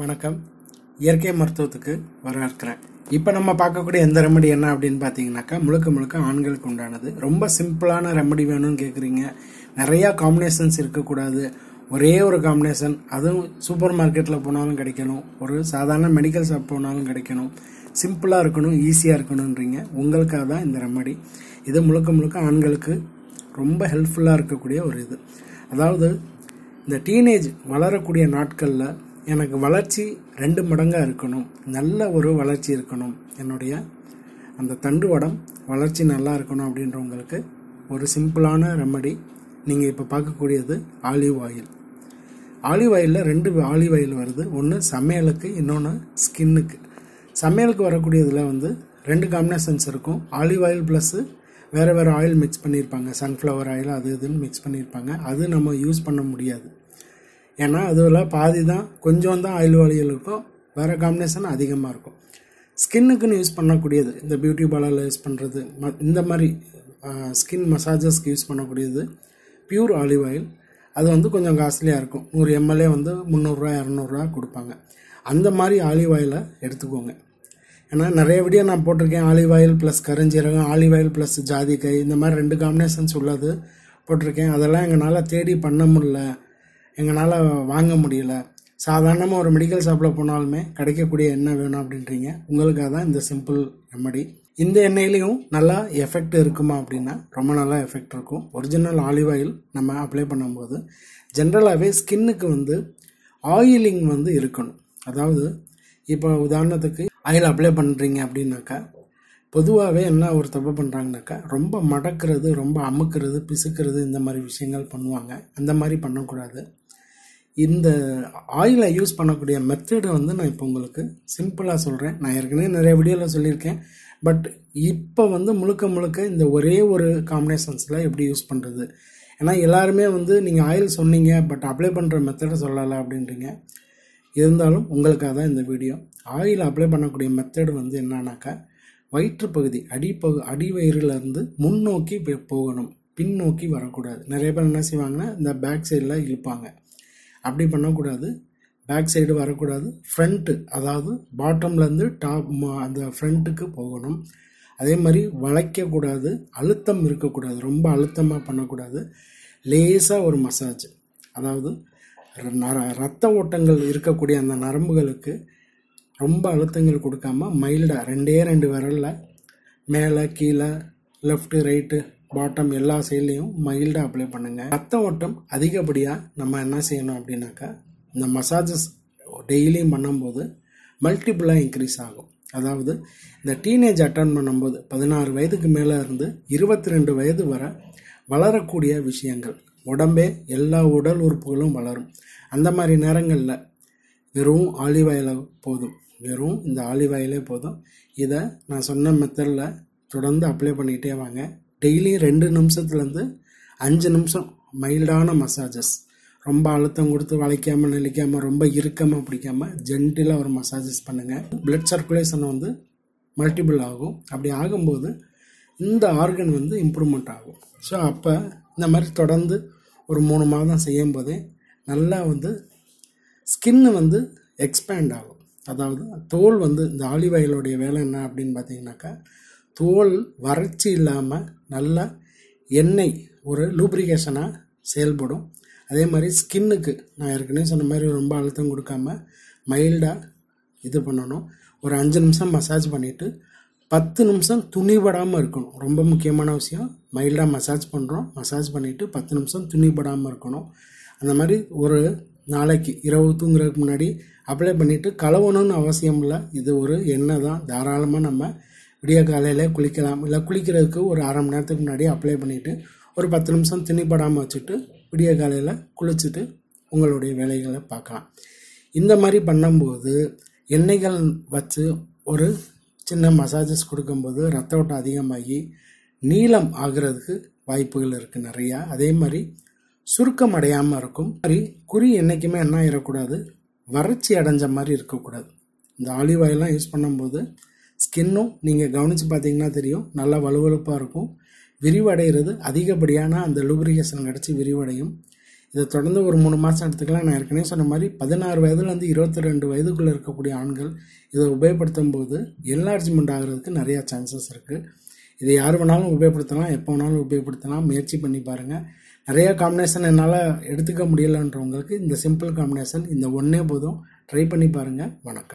வணக்கம் இயற்கை மருத்துவத்துக்கு வரவேற்கிறேன் இப்போ நம்ம பார்க்கக்கூடிய எந்த ரெமடி என்ன அப்படின்னு பார்த்தீங்கன்னாக்கா முழுக்க முழுக்க ஆண்களுக்கு உண்டானது ரொம்ப சிம்பிளான ரெமடி வேணும்னு கேட்குறீங்க நிறையா காம்பினேஷன்ஸ் இருக்கக்கூடாது ஒரே ஒரு காம்பினேஷன் அதுவும் சூப்பர் மார்க்கெட்டில் போனாலும் கிடைக்கணும் ஒரு சாதாரண மெடிக்கல் ஷாப் போனாலும் கிடைக்கணும் சிம்பிளாக இருக்கணும் ஈஸியாக இருக்கணுன்றீங்க உங்களுக்காக தான் இந்த ரெமடி இது முழுக்க முழுக்க ஆண்களுக்கு ரொம்ப ஹெல்ப்ஃபுல்லாக இருக்கக்கூடிய ஒரு இது அதாவது இந்த டீனேஜ் வளரக்கூடிய நாட்களில் எனக்கு வளர்ச்சி ரெண்டு மடங்காக இருக்கணும் நல்ல ஒரு வளர்ச்சி இருக்கணும் என்னுடைய அந்த தண்டு வடம் வளர்ச்சி நல்லா இருக்கணும் அப்படின்றவங்களுக்கு ஒரு சிம்பிளான ரெமடி நீங்கள் இப்போ பார்க்கக்கூடியது ஆலிவ் ஆயில் ஆலிவ் ஆயிலில் ரெண்டு ஆலிவ் ஆயில் வருது ஒன்று சமையலுக்கு இன்னொன்று ஸ்கின்னுக்கு சமையலுக்கு வரக்கூடியதில் வந்து ரெண்டு காம்பினேஷன்ஸ் இருக்கும் ஆலிவ் ஆயில் ப்ளஸ்ஸு வேறு வேறு ஆயில் மிக்ஸ் பண்ணியிருப்பாங்க சன்ஃப்ளவர் ஆயில் அது இதுன்னு மிக்ஸ் பண்ணியிருப்பாங்க அது நம்ம யூஸ் பண்ண முடியாது ஏன்னா அதில் பாதி தான் கொஞ்சம் தான் ஆயில் வழிகள் இருக்கும் வேறு காம்பினேஷன் அதிகமாக இருக்கும் ஸ்கின்னுக்குன்னு யூஸ் பண்ணக்கூடியது இந்த பியூட்டி பார்லரில் யூஸ் பண்ணுறது ம இந்த மாதிரி ஸ்கின் மசாஜஸ்க்கு யூஸ் பண்ணக்கூடியது பியூர் ஆலிவ் ஆயில் அது வந்து கொஞ்சம் காஸ்ட்லியாக இருக்கும் நூறு எம்எல்ஏ வந்து முந்நூறுரூவா இரநூறுவா கொடுப்பாங்க அந்த மாதிரி ஆலிவ் ஆயிலை எடுத்துக்கோங்க ஏன்னா நிறைய வீடியோ நான் போட்டிருக்கேன் ஆலிவ் ஆயில் ப்ளஸ் கருஞ்சீரகம் ஆலிவ் ஆயில் ப்ளஸ் ஜாதிக்காய் இந்த மாதிரி ரெண்டு காம்பினேஷன்ஸ் உள்ளது போட்டிருக்கேன் அதெல்லாம் எங்களால் தேடி பண்ண முடில எங்களால் வாங்க முடியல சாதாரணமாக ஒரு மெடிக்கல் ஷாப்பில் போனாலுமே கிடைக்கக்கூடிய எண்ணெய் வேணும் அப்படின்றீங்க உங்களுக்காக தான் இந்த சிம்பிள் ரெமடி இந்த எண்ணெயிலையும் நல்லா எஃபெக்ட் இருக்குமா அப்படின்னா ரொம்ப நல்லா எஃபெக்ட் இருக்கும் ஒரிஜினல் ஆலிவ் ஆயில் நம்ம அப்ளை பண்ணும்போது ஜென்ரலாகவே ஸ்கின்னுக்கு வந்து ஆயிலிங் வந்து இருக்கணும் அதாவது இப்போ உதாரணத்துக்கு ஆயில் அப்ளை பண்ணுறீங்க அப்படின்னாக்கா பொதுவாகவே என்ன ஒரு தப்பு பண்ணுறாங்கனாக்கா ரொம்ப மடக்கிறது ரொம்ப அமுக்கிறது பிசுக்கிறது இந்த மாதிரி விஷயங்கள் பண்ணுவாங்க அந்த மாதிரி பண்ணக்கூடாது இந்த ஆயிலை யூஸ் பண்ணக்கூடிய மெத்தடு வந்து நான் இப்போ உங்களுக்கு சிம்பிளாக சொல்கிறேன் நான் ஏற்கனவே நிறைய வீடியோவில் சொல்லியிருக்கேன் பட் இப்போ வந்து முழுக்க முழுக்க இந்த ஒரே ஒரு காம்பினேஷன்ஸில் எப்படி யூஸ் பண்ணுறது ஏன்னா எல்லாருமே வந்து நீங்கள் ஆயில் சொன்னீங்க பட் அப்ளை பண்ணுற மெத்தடை சொல்லலை அப்படின்றீங்க இருந்தாலும் உங்களுக்காக தான் இந்த வீடியோ ஆயில் அப்ளை பண்ணக்கூடிய மெத்தடு வந்து என்னன்னாக்கா வயிற்றுப்பகுதி அடிப்பகு அடிவயிறிலிருந்து முன்னோக்கி போகணும் பின்னோக்கி வரக்கூடாது நிறைய பேர் என்ன செய்வாங்கன்னா இந்த பேக் சைடில் இழுப்பாங்க அப்படி பண்ணக்கூடாது பேக் சைடு வரக்கூடாது ஃப்ரண்ட்டு அதாவது பாட்டம்லேருந்து டாப் அந்த ஃப்ரண்ட்டுக்கு போகணும் அதே மாதிரி வளைக்கக்கூடாது அழுத்தம் இருக்கக்கூடாது ரொம்ப அழுத்தமாக பண்ணக்கூடாது லேசாக ஒரு மசாஜ் அதாவது ரத்த ஓட்டங்கள் இருக்கக்கூடிய அந்த நரம்புகளுக்கு ரொம்ப அழுத்தங்கள் கொடுக்காமல் மைல்டாக ரெண்டே ரெண்டு விரலில் மேலே கீழே லெஃப்ட்டு ரைட்டு பாட்டம் எல்லா சைட்லேயும் மைல்டாக அப்ளை பண்ணுங்கள் ரத்த ஓட்டம் அதிகப்படியாக நம்ம என்ன செய்யணும் அப்படின்னாக்கா இந்த மசாஜஸ் டெய்லியும் பண்ணும்போது மல்டிப்புளாக இன்க்ரீஸ் ஆகும் அதாவது இந்த டீனேஜ் அட்டன் பண்ணும்போது பதினாறு வயதுக்கு மேலே இருந்து இருபத்தி ரெண்டு வயது வரை வளரக்கூடிய விஷயங்கள் உடம்பே எல்லா உடல் உறுப்புகளும் வளரும் அந்த மாதிரி நேரங்களில் வெறும் ஆலிவ் ஆயில் போதும் வெறும் இந்த ஆலிவ் ஆயிலே போதும் இதை நான் சொன்ன மெத்தடில் தொடர்ந்து அப்ளை பண்ணிகிட்டே வாங்க டெய்லி ரெண்டு நிமிஷத்துலேருந்து அஞ்சு நிமிஷம் மைல்டான மசாஜஸ் ரொம்ப அழுத்தம் கொடுத்து வளைக்காமல் நெளிக்காமல் ரொம்ப இறுக்கமாக பிடிக்காமல் ஜென்டிலாக ஒரு மசாஜஸ் பண்ணுங்கள் பிளட் சர்க்குலேஷன் வந்து மல்டிபிள் ஆகும் அப்படி ஆகும்போது இந்த ஆர்கன் வந்து இம்ப்ரூவ்மெண்ட் ஆகும் ஸோ அப்போ இந்த மாதிரி தொடர்ந்து ஒரு மூணு மாதம் செய்யும் போதே நல்லா வந்து ஸ்கின்னு வந்து எக்ஸ்பேண்ட் ஆகும் அதாவது தோல் வந்து இந்த ஆலிவ் ஆயிலுடைய வேலை என்ன அப்படின்னு பார்த்தீங்கன்னாக்கா தோல் வறட்சி இல்லாமல் நல்லா எண்ணெய் ஒரு லூப்ரிகேஷனாக செயல்படும் அதே மாதிரி ஸ்கின்னுக்கு நான் ஏற்கனவே சொன்ன மாதிரி ரொம்ப அழுத்தம் கொடுக்காம மைல்டாக இது பண்ணணும் ஒரு அஞ்சு நிமிஷம் மசாஜ் பண்ணிவிட்டு பத்து நிமிஷம் துணிபடாமல் இருக்கணும் ரொம்ப முக்கியமான விஷயம் மைல்டாக மசாஜ் பண்ணுறோம் மசாஜ் பண்ணிவிட்டு பத்து நிமிஷம் துணிபடாமல் இருக்கணும் அந்த மாதிரி ஒரு நாளைக்கு இரவு தூங்குறதுக்கு முன்னாடி அப்ளை பண்ணிவிட்டு கழுவணும்னு அவசியம் இல்லை இது ஒரு எண்ணெய் தான் தாராளமாக நம்ம விடிய காலையில் குளிக்கலாம் இல்லை குளிக்கிறதுக்கு ஒரு அரை மணி நேரத்துக்கு முன்னாடி அப்ளை பண்ணிவிட்டு ஒரு பத்து நிமிஷம் திணிப்படாமல் வச்சுட்டு விடிய காலையில் குளிச்சுட்டு உங்களுடைய வேலைகளை பார்க்கலாம் இந்த மாதிரி பண்ணும்போது எண்ணெய்கள் வச்சு ஒரு சின்ன மசாஜஸ் கொடுக்கும்போது ரத்த ஓட்டம் அதிகமாகி நீளம் ஆகிறதுக்கு வாய்ப்புகள் இருக்குது நிறையா அதே மாதிரி சுருக்கம் அடையாமல் இருக்கும் மாதிரி குறி என்றைக்குமே என்ன ஆயிடக்கூடாது வறட்சி அடைஞ்ச மாதிரி இருக்கக்கூடாது இந்த ஆலிவ் ஆயிலெலாம் யூஸ் பண்ணும்போது ஸ்கின்னும் நீங்கள் கவனித்து பார்த்தீங்கன்னா தெரியும் நல்லா வலுவழுப்பாக இருக்கும் விரிவடைகிறது அதிகப்படியான அந்த லூப்ரிகேஷன் கிடச்சி விரிவடையும் இதை தொடர்ந்து ஒரு மூணு மாதம் எடுத்துக்கலாம் நான் ஏற்கனவே சொன்ன மாதிரி பதினாறு வயதுலேருந்து இருபத்தி ரெண்டு வயதுக்குள்ளே இருக்கக்கூடிய ஆண்கள் இதை உபயோகப்படுத்தும் போது என்லார்ஜ்மெண்ட் ஆகிறதுக்கு நிறையா சான்சஸ் இருக்குது இதை யார் வேணாலும் உபயோகப்படுத்தலாம் எப்போ வேணாலும் உபயோகப்படுத்தலாம் முயற்சி பண்ணி பாருங்கள் நிறையா காம்பினேஷன் என்னால் எடுத்துக்க முடியலன்றவங்களுக்கு இந்த சிம்பிள் காம்பினேஷன் இந்த ஒன்றே போதும் ட்ரை பண்ணி பாருங்கள் வணக்கம்